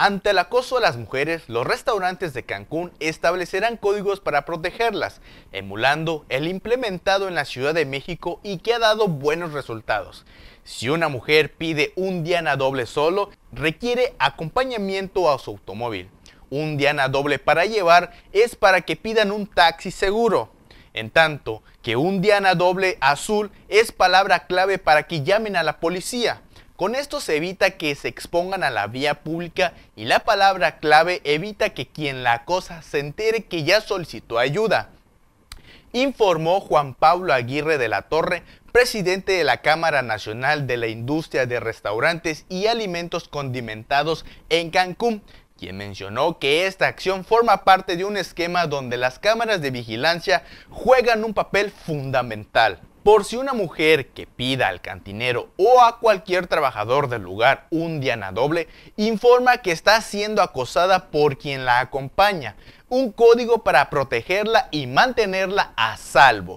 Ante el acoso a las mujeres, los restaurantes de Cancún establecerán códigos para protegerlas, emulando el implementado en la Ciudad de México y que ha dado buenos resultados. Si una mujer pide un Diana doble solo, requiere acompañamiento a su automóvil. Un Diana doble para llevar es para que pidan un taxi seguro. En tanto que un Diana doble azul es palabra clave para que llamen a la policía. Con esto se evita que se expongan a la vía pública y la palabra clave evita que quien la acosa se entere que ya solicitó ayuda. Informó Juan Pablo Aguirre de la Torre, presidente de la Cámara Nacional de la Industria de Restaurantes y Alimentos Condimentados en Cancún, quien mencionó que esta acción forma parte de un esquema donde las cámaras de vigilancia juegan un papel fundamental por si una mujer que pida al cantinero o a cualquier trabajador del lugar un diana doble informa que está siendo acosada por quien la acompaña. Un código para protegerla y mantenerla a salvo.